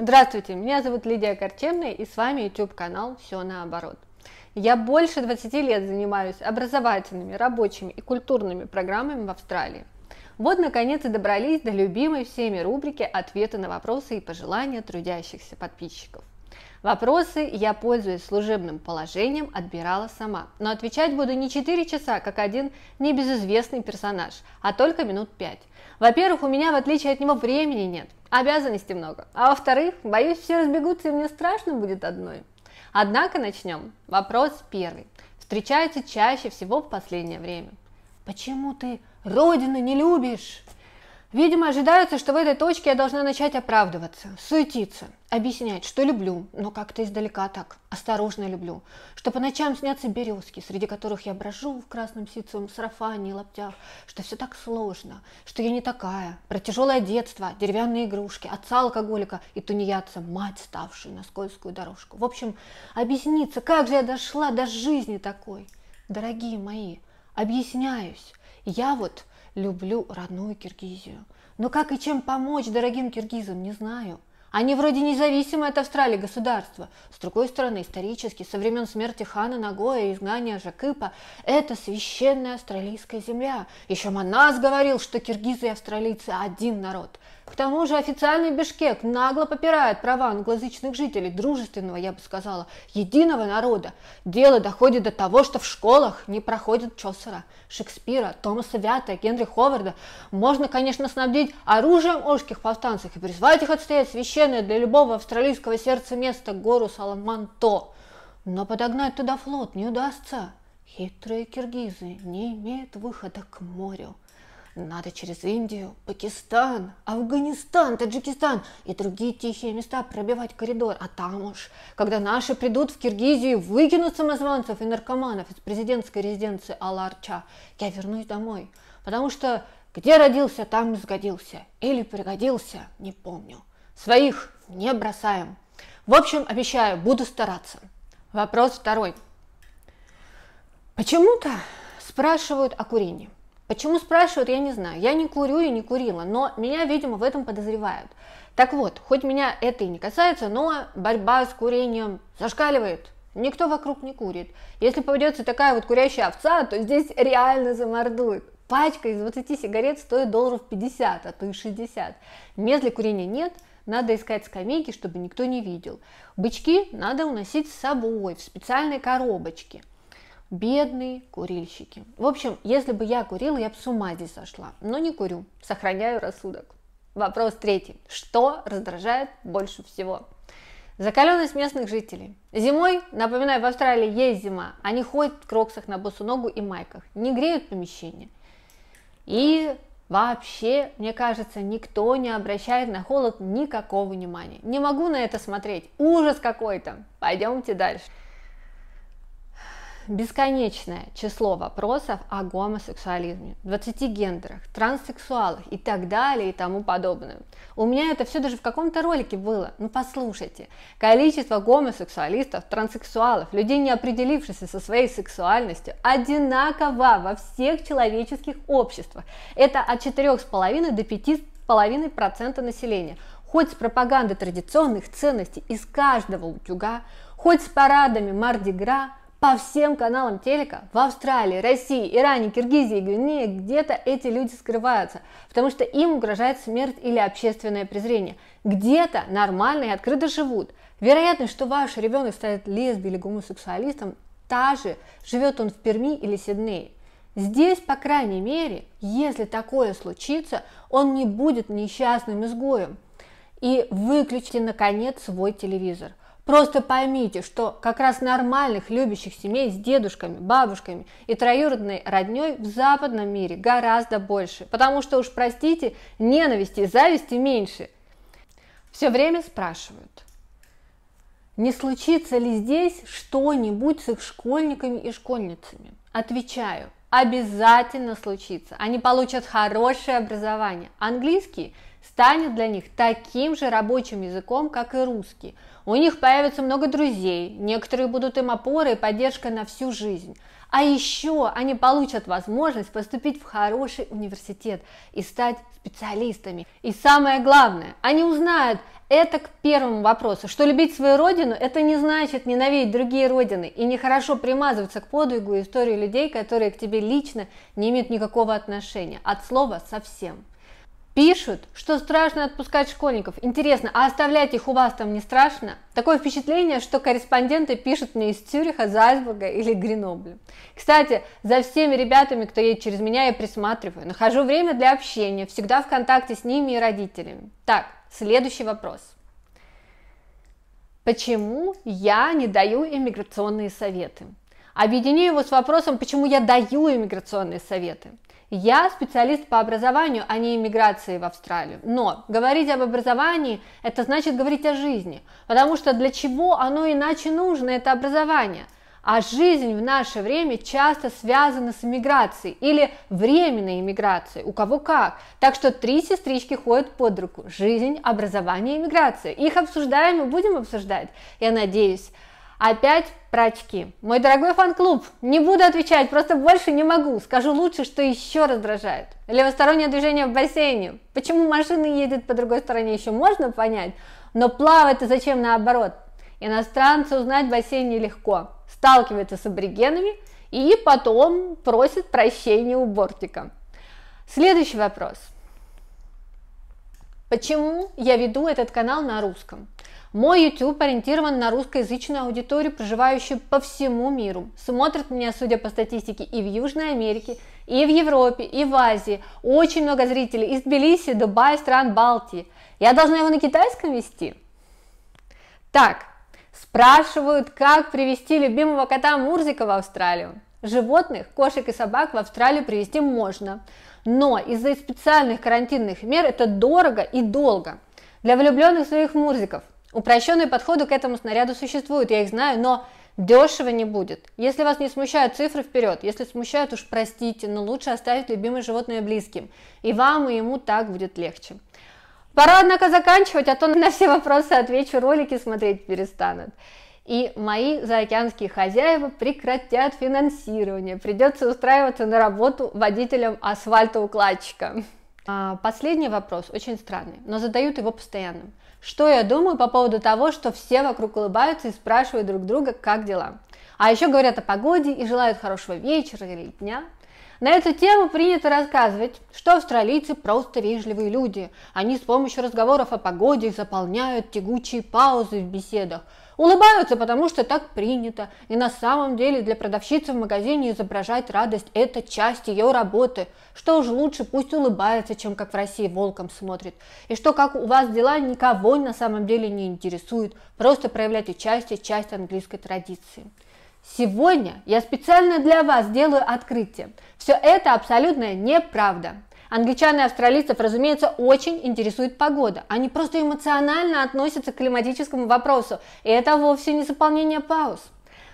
Здравствуйте, меня зовут Лидия Корчемная и с вами YouTube канал «Все наоборот». Я больше 20 лет занимаюсь образовательными, рабочими и культурными программами в Австралии. Вот, наконец, и добрались до любимой всеми рубрики «Ответы на вопросы и пожелания трудящихся подписчиков». Вопросы я, пользуясь служебным положением, отбирала сама, но отвечать буду не 4 часа, как один небезызвестный персонаж, а только минут 5. Во-первых, у меня, в отличие от него, времени нет, обязанностей много, а во-вторых, боюсь, все разбегутся, и мне страшно будет одной. Однако начнем. Вопрос первый. Встречается чаще всего в последнее время. Почему ты родину не любишь? Видимо, ожидается, что в этой точке я должна начать оправдываться, суетиться, объяснять, что люблю, но как-то издалека так, осторожно люблю, что по ночам снятся березки, среди которых я брожу в красном ситцевом сарафане и лаптях, что все так сложно, что я не такая, про тяжелое детство, деревянные игрушки, отца-алкоголика и тунеядца, мать, ставшую на скользкую дорожку. В общем, объясниться, как же я дошла до жизни такой. Дорогие мои, объясняюсь, я вот – люблю родную Киргизию. Но как и чем помочь дорогим киргизам, не знаю. Они вроде независимы от Австралии государства. С другой стороны, исторически, со времен смерти хана Нагоя и изгнания Жакыпа, это священная австралийская земля. Еще Манас говорил, что киргизы и австралийцы один народ. К тому же официальный Бишкек нагло попирает права англоязычных жителей дружественного, я бы сказала, единого народа. Дело доходит до того, что в школах не проходят Чосера, Шекспира, Томаса Вята, Генри Ховарда. Можно, конечно, снабдить оружием ошских повстанцев и призвать их отстоять священное для любого австралийского сердца место гору Саламанто. Но подогнать туда флот не удастся. Хитрые киргизы не имеют выхода к морю. Надо через Индию, Пакистан, Афганистан, Таджикистан и другие тихие места пробивать коридор. А там уж, когда наши придут в Киргизию и выкинут самозванцев и наркоманов из президентской резиденции Аларча, я вернусь домой. Потому что где родился, там и сгодился. Или пригодился, не помню. Своих не бросаем. В общем, обещаю, буду стараться. Вопрос второй. Почему-то спрашивают о курении. Почему спрашивают, я не знаю. Я не курю и не курила, но меня, видимо, в этом подозревают. Так вот, хоть меня это и не касается, но борьба с курением зашкаливает. Никто вокруг не курит. Если попадется такая вот курящая овца, то здесь реально замордует. Пачка из 20 сигарет стоит долларов 50, а то и 60. Мест для курения нет, надо искать скамейки, чтобы никто не видел. Бычки надо уносить с собой в специальной коробочке – Бедные курильщики. В общем, если бы я курила, я бы с ума здесь сошла. Но не курю, сохраняю рассудок. Вопрос третий. Что раздражает больше всего? Закаленность местных жителей. Зимой, напоминаю, в Австралии есть зима. Они ходят в кроксах на босу ногу и майках. Не греют помещение. И вообще, мне кажется, никто не обращает на холод никакого внимания. Не могу на это смотреть. Ужас какой-то. Пойдемте дальше бесконечное число вопросов о гомосексуализме, 20 гендерах, транссексуалах и так далее и тому подобное. У меня это все даже в каком-то ролике было. Ну послушайте, количество гомосексуалистов, транссексуалов, людей, не определившихся со своей сексуальностью, одинаково во всех человеческих обществах. Это от 4,5 до 5,5% населения. Хоть с пропагандой традиционных ценностей из каждого утюга, хоть с парадами Мардигра, по всем каналам телека в Австралии, России, Иране, Киргизии, Гвинее где-то эти люди скрываются, потому что им угрожает смерть или общественное презрение. Где-то нормально и открыто живут. Вероятность, что ваш ребенок станет лесби или гомосексуалистом, та же, живет он в Перми или Сиднее. Здесь, по крайней мере, если такое случится, он не будет несчастным изгоем. И выключите, наконец, свой телевизор. Просто поймите, что как раз нормальных любящих семей с дедушками, бабушками и троюродной родней в западном мире гораздо больше, потому что уж простите, ненависти и зависти меньше. Все время спрашивают, не случится ли здесь что-нибудь с их школьниками и школьницами? Отвечаю, обязательно случится. Они получат хорошее образование. Английский – станет для них таким же рабочим языком, как и русский. У них появится много друзей, некоторые будут им опорой и поддержкой на всю жизнь. А еще они получат возможность поступить в хороший университет и стать специалистами. И самое главное, они узнают это к первому вопросу, что любить свою родину – это не значит ненавидеть другие родины и нехорошо примазываться к подвигу и истории людей, которые к тебе лично не имеют никакого отношения, от слова совсем. Пишут, что страшно отпускать школьников. Интересно, а оставлять их у вас там не страшно? Такое впечатление, что корреспонденты пишут мне из Цюриха, Зальцбурга или Гренобля. Кстати, за всеми ребятами, кто едет через меня, я присматриваю. Нахожу время для общения, всегда в контакте с ними и родителями. Так, следующий вопрос. Почему я не даю иммиграционные советы? Объединю его с вопросом, почему я даю иммиграционные советы. Я специалист по образованию, а не иммиграции в Австралию. Но говорить об образовании – это значит говорить о жизни, потому что для чего оно иначе нужно, это образование – а жизнь в наше время часто связана с иммиграцией или временной иммиграцией, у кого как. Так что три сестрички ходят под руку. Жизнь, образование, иммиграция. Их обсуждаем и будем обсуждать. Я надеюсь, Опять про очки. Мой дорогой фан-клуб, не буду отвечать, просто больше не могу. Скажу лучше, что еще раздражает. Левостороннее движение в бассейне. Почему машины едут по другой стороне, еще можно понять, но плавать-то зачем наоборот? Иностранцы узнать в бассейне легко. Сталкивается с аборигенами и потом просит прощения у бортика. Следующий вопрос – Почему я веду этот канал на русском? Мой YouTube ориентирован на русскоязычную аудиторию, проживающую по всему миру. Смотрят меня, судя по статистике, и в Южной Америке, и в Европе, и в Азии. Очень много зрителей из Тбилиси, Дубая, стран Балтии. Я должна его на китайском вести? Так, спрашивают, как привести любимого кота Мурзика в Австралию. Животных, кошек и собак в Австралию привезти можно, но из-за специальных карантинных мер это дорого и долго. Для влюбленных своих мурзиков упрощенные подходы к этому снаряду существуют, я их знаю, но дешево не будет. Если вас не смущают цифры вперед, если смущают, уж простите, но лучше оставить любимое животное близким, и вам и ему так будет легче. Пора, однако, заканчивать, а то на все вопросы отвечу, ролики смотреть перестанут и мои заокеанские хозяева прекратят финансирование, придется устраиваться на работу водителем асфальтоукладчика. А, последний вопрос, очень странный, но задают его постоянно. Что я думаю по поводу того, что все вокруг улыбаются и спрашивают друг друга, как дела? А еще говорят о погоде и желают хорошего вечера или дня. На эту тему принято рассказывать, что австралийцы просто вежливые люди. Они с помощью разговоров о погоде заполняют тягучие паузы в беседах, улыбаются, потому что так принято. И на самом деле для продавщицы в магазине изображать радость – это часть ее работы. Что уж лучше, пусть улыбается, чем как в России волком смотрит. И что как у вас дела, никого на самом деле не интересует. Просто проявляйте участие – часть английской традиции. Сегодня я специально для вас делаю открытие. Все это абсолютная неправда. Англичан и австралийцев, разумеется, очень интересует погода. Они просто эмоционально относятся к климатическому вопросу, и это вовсе не заполнение пауз.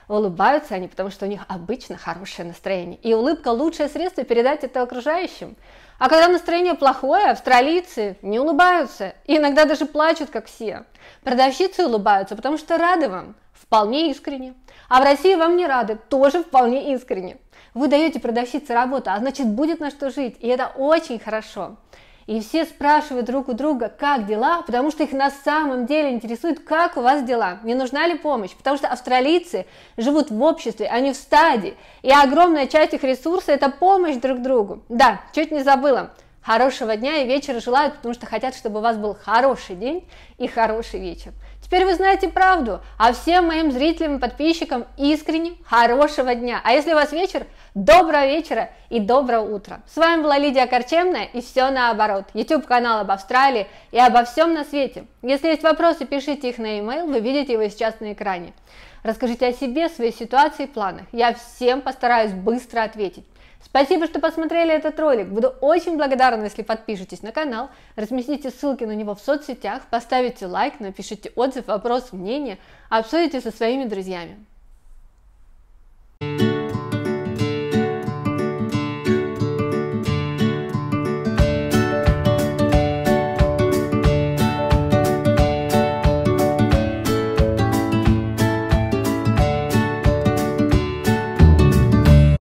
Улыбаются они, потому что у них обычно хорошее настроение, и улыбка – лучшее средство передать это окружающим. А когда настроение плохое, австралийцы не улыбаются и иногда даже плачут, как все. Продавщицы улыбаются, потому что рады вам, вполне искренне. А в России вам не рады, тоже вполне искренне. Вы даете продавщице работу, а значит будет на что жить, и это очень хорошо. И все спрашивают друг у друга, как дела, потому что их на самом деле интересует, как у вас дела, не нужна ли помощь, потому что австралийцы живут в обществе, они в стадии, и огромная часть их ресурса – это помощь друг другу. Да, чуть не забыла, Хорошего дня и вечера желают, потому что хотят, чтобы у вас был хороший день и хороший вечер. Теперь вы знаете правду, а всем моим зрителям и подписчикам искренне хорошего дня. А если у вас вечер, доброго вечера и доброго утра. С вами была Лидия Корчемная и все наоборот. YouTube канал об Австралии и обо всем на свете. Если есть вопросы, пишите их на e-mail, вы видите его сейчас на экране. Расскажите о себе, своей ситуации и планах. Я всем постараюсь быстро ответить. Спасибо, что посмотрели этот ролик. Буду очень благодарна, если подпишетесь на канал, разместите ссылки на него в соцсетях, поставите лайк, напишите отзыв, вопрос, мнение, обсудите со своими друзьями.